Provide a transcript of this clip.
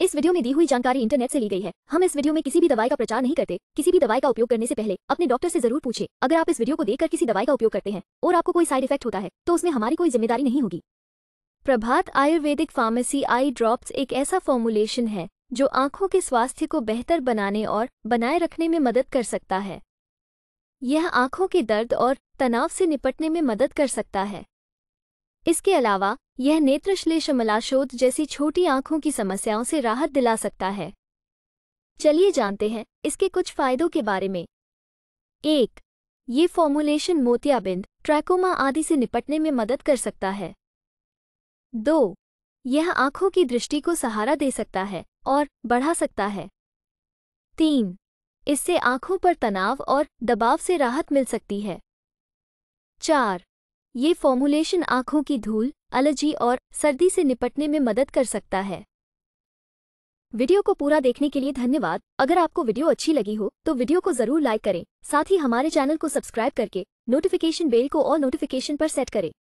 इस वीडियो में दी हुई जानकारी इंटरनेट से ली गई है हम इस वीडियो में किसी भी दवाई का प्रचार नहीं करते किसी भी दवाई का उपयोग करने से पहले अपने डॉक्टर से जरूर पूछे अगर आप इस वीडियो को देखकर किसी दवाई का उपयोग करते हैं और आपको कोई साइड इफेक्ट होता है तो उसमें हमारी कोई जिम्मेदारी नहीं होगी Prabhat Ayurvedic pharmacy eye drops एक ऐसा फॉर्मुलेशन है जो आंखों के स्वास्थ्य को बेहतर बनाने और बनाए रखने में मदद कर सकता है यह आंखों के दर्द और तनाव से निपटने में मदद कर सकता है इसके अलावा यह नेत्रश्लेषमलाशोथ जैसी छोटी आंखों की समस्याओं से राहत दिला सकता है चलिए जानते हैं इसके कुछ फायदों के बारे में एक ये फॉर्मुलेशन मोतियाबिंद ट्रैकोमा आदि से निपटने में मदद कर सकता है दो यह आंखों की दृष्टि को सहारा दे सकता है और बढ़ा सकता है तीन इससे आंखों पर तनाव और दबाव से राहत मिल सकती है चार ये फॉर्मुलेशन आंखों की धूल एलर्जी और सर्दी से निपटने में मदद कर सकता है वीडियो को पूरा देखने के लिए धन्यवाद अगर आपको वीडियो अच्छी लगी हो तो वीडियो को जरूर लाइक करें साथ ही हमारे चैनल को सब्सक्राइब करके नोटिफिकेशन बेल को और नोटिफिकेशन पर सेट करें